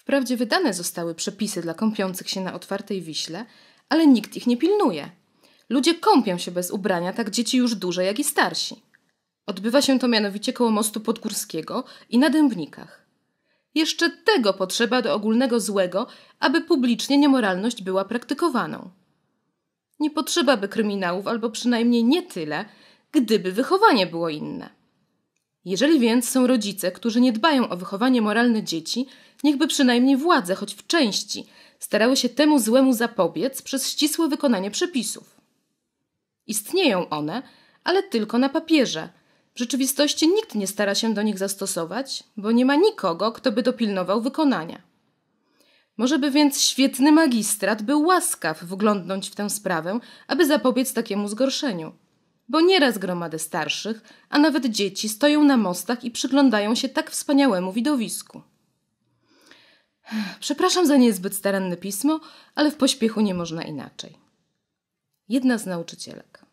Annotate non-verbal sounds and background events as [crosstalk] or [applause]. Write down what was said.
Wprawdzie wydane zostały przepisy dla kąpiących się na otwartej wiśle, ale nikt ich nie pilnuje. Ludzie kąpią się bez ubrania, tak dzieci już duże, jak i starsi. Odbywa się to mianowicie koło mostu podgórskiego i na dębnikach. Jeszcze tego potrzeba do ogólnego złego, aby publicznie niemoralność była praktykowaną. Nie potrzeba by kryminałów, albo przynajmniej nie tyle, gdyby wychowanie było inne. Jeżeli więc są rodzice, którzy nie dbają o wychowanie moralne dzieci, niechby przynajmniej władze, choć w części, starały się temu złemu zapobiec przez ścisłe wykonanie przepisów. Istnieją one, ale tylko na papierze. W rzeczywistości nikt nie stara się do nich zastosować, bo nie ma nikogo, kto by dopilnował wykonania. Może by więc świetny magistrat był łaskaw wglądnąć w tę sprawę, aby zapobiec takiemu zgorszeniu bo nieraz gromady starszych, a nawet dzieci stoją na mostach i przyglądają się tak wspaniałemu widowisku. [sighs] Przepraszam za niezbyt staranne pismo, ale w pośpiechu nie można inaczej. Jedna z nauczycielek.